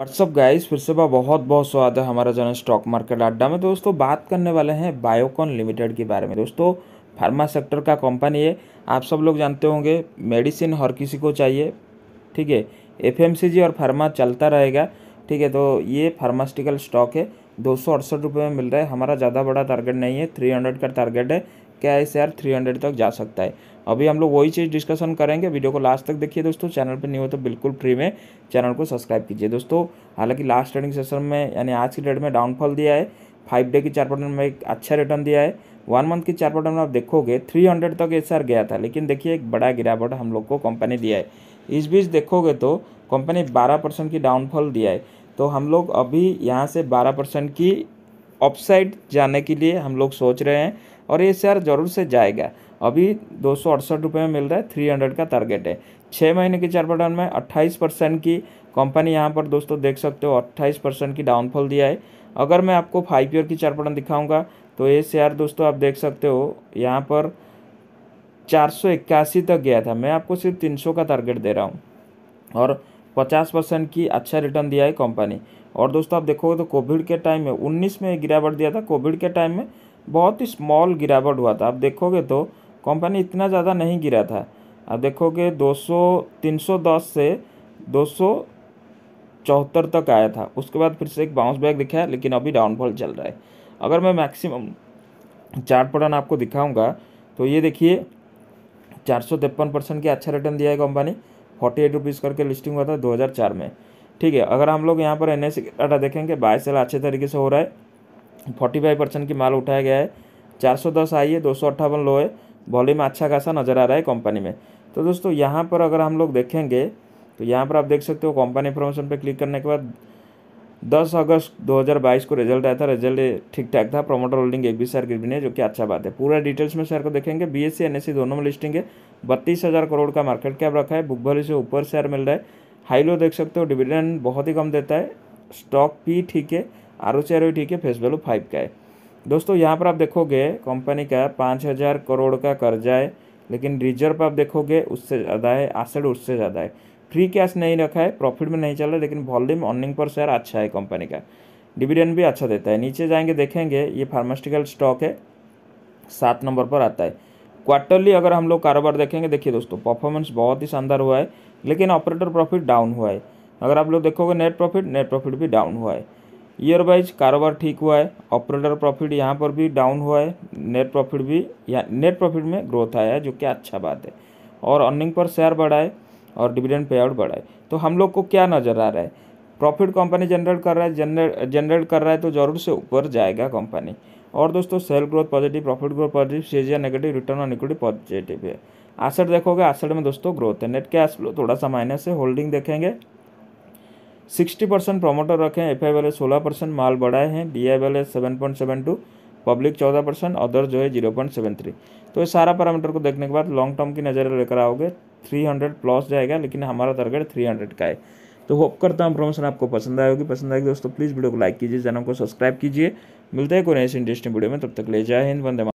WhatsApp guys फिर से बा बहुत बहुत स्वागत है हमारा चैनल स्टॉक मार्केट अड्डा में दोस्तों बात करने वाले हैं बायोकॉन लिमिटेड के बारे में दोस्तों फार्मा सेक्टर का कंपनी है आप सब लोग जानते होंगे मेडिसिन हर किसी को चाहिए ठीक है एफएमसीजी और फार्मा चलता रहेगा ठीक है तो ये फार्मास्टिकल स्टॉक है दो सौ में मिल रहा है हमारा ज़्यादा बड़ा टारगेट नहीं है थ्री का टारगेट है क्या है सर थ्री तक जा सकता है अभी हम लोग वही चीज़ डिस्कशन करेंगे वीडियो को लास्ट तक देखिए दोस्तों चैनल पर नहीं हो तो बिल्कुल फ्री में चैनल को सब्सक्राइब कीजिए दोस्तों हालांकि लास्ट ट्रेडिंग सेशन में यानी आज की डेट में डाउनफॉल दिया है फाइव डे की चार पैटर्न में एक अच्छा रिटर्न दिया है वन मंथ की चार पैटर्न में आप देखोगे थ्री हंड्रेड तक एस आर गया था लेकिन देखिए एक बड़ा गिरावट हम लोग को कंपनी दिया है इस बीच देखोगे तो कंपनी बारह परसेंट की डाउनफॉल दिया है तो हम लोग अभी यहाँ से बारह परसेंट की ऑफसाइड जाने के लिए हम लोग सोच रहे हैं और ये शेयर ज़रूर से जाएगा अभी दो सौ अड़सठ रुपये में मिल रहा है थ्री हंड्रेड का टारगेट है छः महीने के चार में अट्ठाईस परसेंट की कंपनी यहाँ पर दोस्तों देख सकते हो अट्ठाईस परसेंट की डाउनफॉल दिया है अगर मैं आपको फाइव ईयर की चारपटन दिखाऊँगा तो ये शेयर दोस्तों आप देख सकते हो यहाँ पर चार सौ इक्यासी तक गया था मैं आपको सिर्फ तीन सौ का टारगेट दे रहा हूँ और पचास परसेंट की अच्छा रिटर्न दिया है कंपनी और दोस्तों आप देखोगे तो कोविड के टाइम में उन्नीस में गिरावट दिया था कोविड के टाइम में बहुत ही स्मॉल गिरावट हुआ था आप देखोगे तो कंपनी इतना ज़्यादा नहीं गिरा था अब देखोगे 200 310 से दो चौहत्तर तक आया था उसके बाद फिर से एक बाउंस बैक दिखा लेकिन अभी डाउनफॉल चल रहा है अगर मैं मैक्सिमम चार्ट पटन आपको दिखाऊंगा तो ये देखिए चार सौ तिरपन परसेंट की अच्छा रिटर्न दिया है कंपनी फोर्टी एट रुपीज़ करके लिस्टिंग हुआ था 2004 में ठीक है अगर हम लोग यहाँ पर एन एस डाटा देखेंगे बाईस साल अच्छे तरीके से हो रहा है फोर्टी फाइव परसेंट की माल उठाया गया है चार सौ दस आई है दो सौ अट्ठावन लो है वॉल्यूम अच्छा खासा नज़र आ रहा है कंपनी में तो दोस्तों यहाँ पर अगर हम लोग देखेंगे तो यहाँ पर आप देख सकते हो कंपनी इन्फॉर्मेशन पर क्लिक करने के बाद दस अगस्त 2022 को रिजल्ट आया था रिजल्ट ठीक ठाक था प्रोमोटर होल्डिंग एक भी शेयर भी है जो कि अच्छा बात है पूरा डिटेल्स में शेयर को देखेंगे बी एस सी दोनों में लिस्टिंग है बत्तीस हज़ार करोड़ का मार्केट कैप रखा है बुक वैल्यू से ऊपर शेयर मिल रहा है हाई लो देख सकते हो डिविडेंड बहुत ही कम देता है स्टॉक भी ठीक है आर ओ e ठीक है फेस वैल्यू फाइव का है दोस्तों यहाँ पर आप देखोगे कंपनी का पाँच हज़ार करोड़ का कर्जा है लेकिन रिजर्व आप देखोगे उससे ज़्यादा है एसेड उससे ज़्यादा है फ्री कैश नहीं रखा है प्रॉफिट में नहीं चल रहा लेकिन वॉल्यूम अर्निंग पर शेयर अच्छा है कंपनी का डिविडेंड भी अच्छा देता है नीचे जाएंगे देखेंगे ये फार्मास्यूटिकल स्टॉक है सात नंबर पर आता है क्वार्टरली अगर हम लोग कारोबार देखेंगे देखिए दोस्तों परफॉर्मेंस बहुत ही शानदार हुआ है लेकिन ऑपरेटर प्रॉफिट डाउन हुआ है अगर आप लोग देखोगे नेट प्रॉफिट नेट प्रॉफिट भी डाउन हुआ है ईयर वाइज कारोबार ठीक हुआ है ऑपरेटर प्रॉफिट यहाँ पर भी डाउन हुआ है नेट प्रॉफिट भी या नेट प्रॉफिट में ग्रोथ आया है जो कि अच्छा बात है और अर्निंग पर शेयर बढ़ाए और डिविडेंड पे आउट बढ़ाए तो हम लोग को क्या नज़र आ रहा है प्रॉफिट कंपनी जनरेट कर रहा है जनरेट कर रहा है तो ज़रूर से ऊपर जाएगा कंपनी और दोस्तों sale growth positive profit growth positive सीजिया negative return on equity positive है आसट देखोगे आसेट में दोस्तों ग्रोथ है नेट कैश फ्लो थोड़ा सा माइनस है होल्डिंग देखेंगे सिक्सटी परसेंट प्रोमोटर रखे हैं एफ आई वाले सोलह परसेंट माल बढ़ाए हैं डी आई वाले seven point seven two public चौदह परसेंट अदर जो है जीरो पॉइंट सेवन थ्री तो ये सारा पैरामीटर को देखने के बाद लॉन्ग टर्म की नज़र लेकर आओगे थ्री हंड्रेड प्लस जाएगा लेकिन हमारा टारगेट थ्री हंड्रेड का है तो होप करता हूँ प्रमोशन आपको पसंद आएगी पसंद आएगी दोस्तों प्लीज़ वीडियो को लाइक कीजिए चैनल को सब्सक्राइब कीजिए मिलते हैं कोई ऐसे इंटरेस्टिंग वीडियो में तब तक ले जाए हिंद वंदे